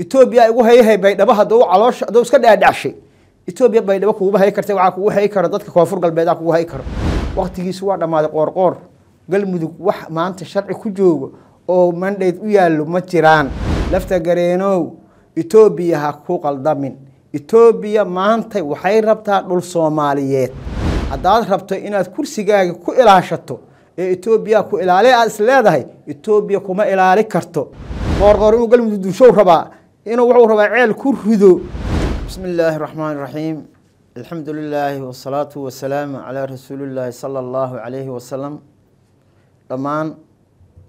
etoobiya igu hayhay baydhabo haduu caloosha haduu iska dhaadhacshay etoobiya baydhabo kuguba hay kartay waxaa kugu hay karo dadka koonfur galbeeda kugu hay karo waktigiisu waa dhammaaday qoorqoor galmudug wax maanta sharci ku joogo oo mandhayd u yaallo ma jiraan lafta gareenow etoobiya ha ku qaldamin etoobiya maantay waxay rabtaa dhul soomaaliyeed haddaad rabto inaad kursigaaga ku ilaashato ee etoobiya ku ilaale aad is etoobiya kuma ilaali karto qoorqoor inuu galmudug duushow rabaa inuu wuxuu rabaa ceel ku rido bismi illaahi raxmaan raxiim alxamdu lilaahi wasalaatu wasalaamu calaa rasuulillaahi sala allahu calayhi wasalam dhammaan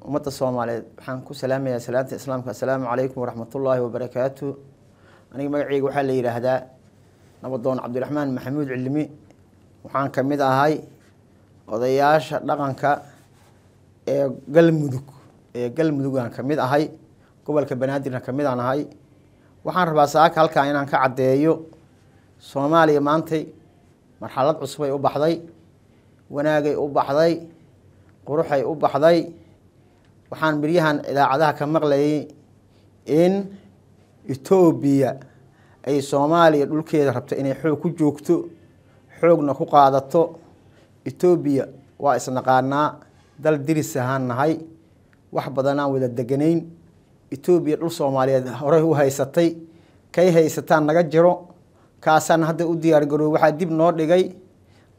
ummadda soomaaliyeed waxaan ku salaamayaa salaanta islaamka assalaamu calaykum waraxmatullaahi wabarakaatu aniga magaceyga waxaa la yidhaahdaa nabadoon cabdiraxmaan maxamuud cilmi waxaan ka mid ahay odayaasha dhaqanka ee galmudug ee galmudug aan ka mid ahay gobolka banaadirna kamidaan ahay waxaan rabaa saaka halkaa inaan ka caddeeyo soomaaliya maantay marxalad cusubay u baxday wanaagay u baxday quruxay u baxday waxaan miryahan idaacadaha ka maqlayay in etoobiya ay soomaaliya dhulkeeda rabto inay xoog ku joogto xoogna ku qaadato etoobiya waa isnaqaanaa dal diris ahaan nahay wax badanaan wada deganayn etoobiya dhul soomaaliyeed ah. horey u haysatay kay haysataan naga jiro kaasaan hadda u diyaargarooy waxaa dib noo dhigay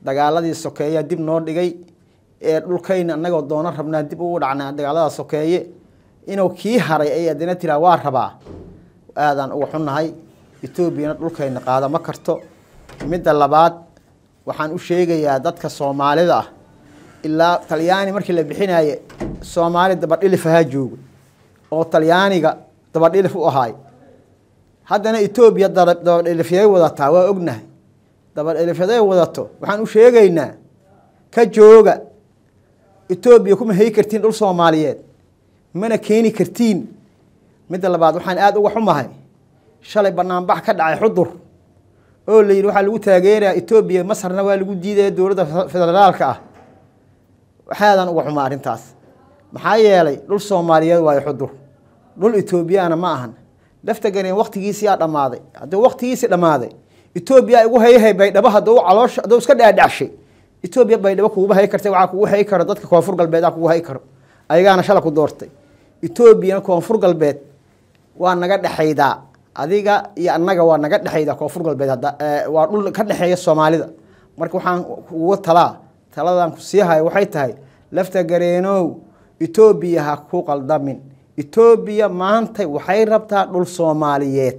dagaaladii sokeeyaa dib noo dhigay ee dhulkayna annagoo doono rabnaa dib ugu dhacnaa dagaalada sokeeye inuu kii haray ay adina tiraa waa rabaa aadaan uga xunnahay etoobiyana dhulkayna qaada ma karto midda labaad waxaan u sheegayaa dadka soomaalida ah ilaa talyaani markii la bixinaaye soomaali daba dabadhilifahaa joogo oo talyaaniga dabadhilif u ahaay haddana etoobiya dabadhilifyaday wadataa waa ognahay dabadhilifyaday wadato waxaan u sheegaynaa ka jooga etoobiya kuma hay kartiin dhul soomaaliyeed mana keeni kartiin midda labaad waxaan aada uga xumahay shalay banaanbax ka dhacay xudur oo la yidhi waxaa lagu taageerayaa etoobiya masarna waa lagu diidaya dowladda federaalka ah waxaadan uga xuma arrintaas maxaa yeelay dhul soomaaliyeed waayo xudur dhul etoobiyana ma ahan laftaganeen waktigiisiyaa dhammaaday haddii waktigiisii dhammaaday etoobiya igu hayahay baydhabo hadduu caloosha hadduu iska dhaadhacshay etoobiya baydhabo kuguba hay karta waxaa kugu hay karo dadka koonfur galbeed kugu hay karo ayagaana shala ku doortay etoobiyana koonfur galbeed waa naga dhexaydaa adiga iyo annaga waa naga dhexaydaa koonfur galbeed waa dhul ka dhexeeya soomaalida marka waxaan kuga talaa taladan ku siihayo waxay tahay lafta gareenow etoobiya ha ku qaldamin etoobiya maanta waxay rabtaa dhul soomaaliyeed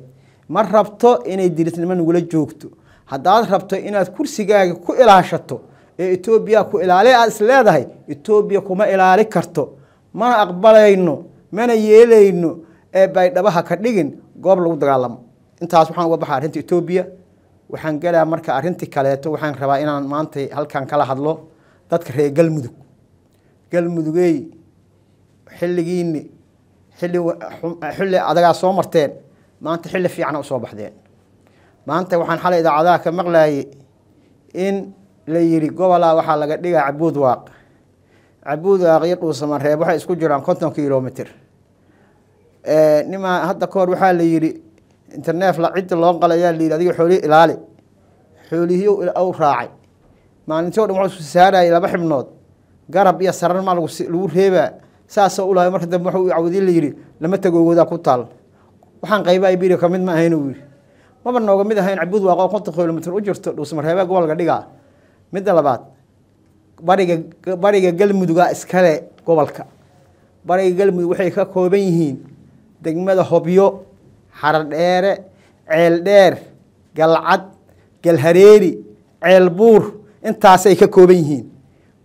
ma rabto inay dilisnimo nagula joogto haddaad rabto inaad kursigaaga ku ilaashato ee etoobiya ku ilaali aad is leedahay etoobiya kuma ilaali karto mana aqbalayno mana yeelayno ee baydhabaha ka dhigin goob lagu dagaalamo intaas waxaan uga baxa arrinta etoobiya waxaan gelaa marka arrintii kaleeto waxaan rabaa inaan maanta halkan kala hadlo dadka reer galmudug galmudugey xilligiini xilli adagaa soo marteen maanta xilli fiicana usoo baxdeen maanta waxaan xalay idaacadaha ka maqlayay in la yidhi gobolaa waxaa laga dhigaa cabuud waaq cabuud waaq iyo dhuusamareeb waxay isku jiraan konton kilomitr nimaa hadda kahor waxaa la yidhi interneefla cidda loo qalayaa layidhi adiga xoolihi ilaali xoolihiyow aw raacay maalintii o dhan waxuu isku saarayay laba xibnood garab iyo sarar maa lagu reebaa saasoo ulahay marka dambe waxuu cawdiye layidhi lama tagoogodaa ku taal waxaan qaybaay biri kamid ma ahayn uu yihi maba nooga mid ahayn cabuud waaqoo konton kilomiter u jirto dhuusmareebe gobolka dhigaa midda labaad bariga bariga galmudugaa iskale gobolka bariga galmudug waxay ka kooban yihiin degmada hobyo xaradheere ceeldheer galcad galhareeri ceelbuur intaasay ka kooban yihiin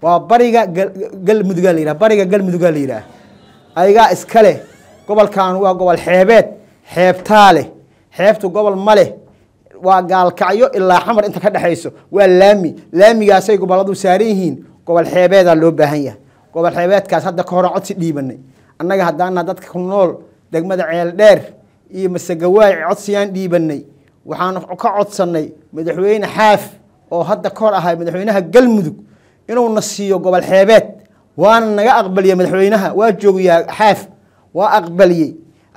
waa bariga galmudug la bariga galmuduga la yidhaah ayagaa iska leh gobolkan waa gobol xeebeed xeebtaa leh xeebtu gobol ma leh waa gaalkacyo ilaa xamar inta ka dhexayso waa laami laamigaasay goboladu saaran yihiin gobol xeebeedaa loo baahan yahay gobol xeebeedkaas hadda ka horan codsi dhiibanay annaga haddaana dadka ku nool degmada ceeldheer iyo masegawaay codsiyaan dhiibanay waxaan ka codsanay madaxweyne xaaf oo hadda ka hor ahay madaxweynaha galmudug inuuna siiyo gobol xeebeed waana naga aqbaliya madaxweynaha waa joogiyaa xaaf waa aqbaliyey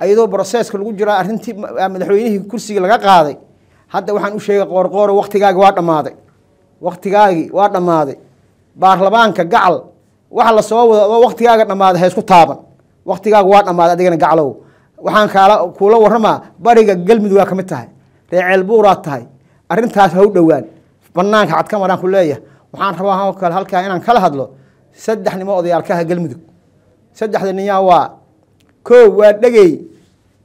iyadoo broseska lagu jiraa arintii ah, madaxweynihii kursiga laga qaaday hadda waxaan u sheegay qoorqooro wakhtigaagi waa dhammaaday wakhtigaagii waa dhammaaday baarlamaanka gacal waxa lasoo wada adoo wakhtigaaga dhammaaday ha taaban wakhtigaaga waa dhammaaday adigana gaclow waxaan kaala kuula warramaa bariga galmudug waa ka mid tahay reer ceelbuuraad tahay arrintaas ha u dhowaan bannaanka cadkamaraan ku leeyahay waxaan rabaa kale halkaa inaan kala hadlo saddex nimo odayaalkaha galmudug saddexda ninyaa waa koo waa dhegey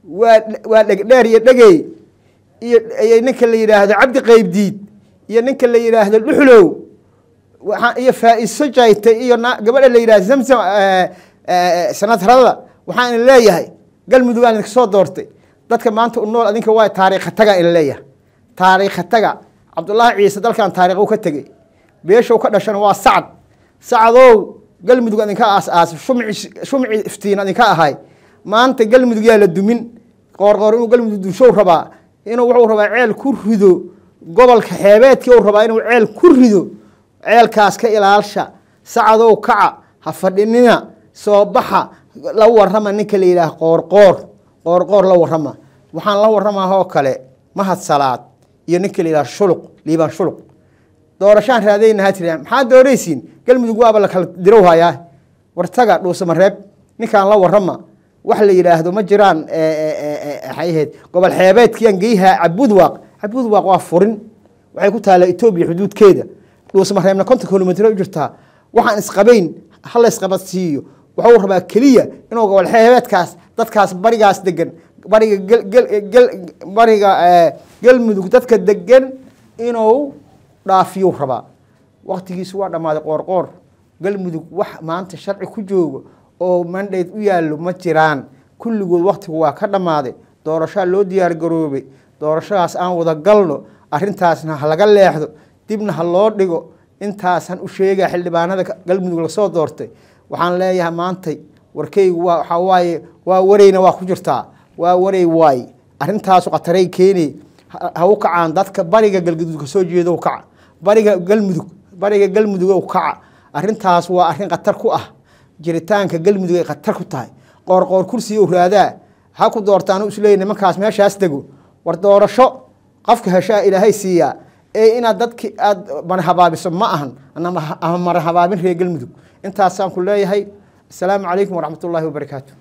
waa waa dhegdheer iyo dhegey iyo ninka la yidhaahdo cabdi qaybdiid iyo ninka la yidhaahdo dhuxulow iyo faa-iso jayta iyo gabadha la yidhahdo zamzam eh, eh, sanadrada waxaan idin leeyahay galmudug idinka soo doortay dadka maanta u nool adinka waa taariikha taga in leeyahay taariikha taga cabdullaahi ciise dalkan taariikh u ka tegey beeshow ka dhashana waa sacad sacadow galmudug adinka aasaasay shumci iftiin adinka ahay maanta galmudug yaa la dumin qoorqoor inuu galmudug duushow rabaa inuu wuxuu rabaa ceel ku rido gobolka xeebeedkii uu rabaa inuu ceel ku rido ceelkaas ka ilaalsha sacadow kaca ha fadhinina soo baxa la warrama ninka la yidhaah qoorqoor qoorqoor la warrama waxaan la warramaah oo kale mahad salaad iyo ninka la yidhaah shuluq liibaan shuluq doorashaan raadaynaha jiraan maxaad dooraysiin galmudug waaba lakala dirow hayaa wartaga dhuusamareeb ninkaan la warama wax la yidhaahdo ma jiraan maxayheed gobol xeebeedkiaan geyhaa cabudwaaq cabudwaaq waa furin waxay ku taallaa etoobiya xuduudkeeda dhuusamareebna konton kilomitro u jirtaa waxaan isqabayn hala siiyo wuxuu rabaa keliya inuu gobol xeebeedkaas dadkaas barigaas degan bariga bariga galmudug dadka degan inuu dhaafiyou rabaa waktigiisu waa dhammaaday qoorqoor galmudug wax maanta sharci ku joogo oo mandhayd u yaallo ma jiraan kulligood waktigu waa ka dhammaaday doorashaa loo diyaargaroobay doorashadaas aan wada galno arintaasna ha laga leexdo dibna ha loo dhigo intaasan u sheegaa xildhibaanada galmudug lasoo doortay waxaan leeyahay maantay warkeygu waxaa waaye waa wareyna waa ku jirtaa waa warey waaye arrintaasu khatarey keenay ha u kacaan dadka bariga galgaduud ka jeeda u kaca bariga galmudug bariga galmudug galmudugow kaca arintaas waa arin khatar ku ah jiritaanka galmudug ay khatar ku tahay qoorqoor kursi u raadaa ha ku doortaan isleey nimankaas meeshaas dego war doorasho qofka heshaa ilaahay siiyaa ee inaad dadki aad marhabaabiso ma ahan ama marhabaabin reer galmudug intaasaan ku leeyahay assalaamu calaykum waraxmat wabarakaatu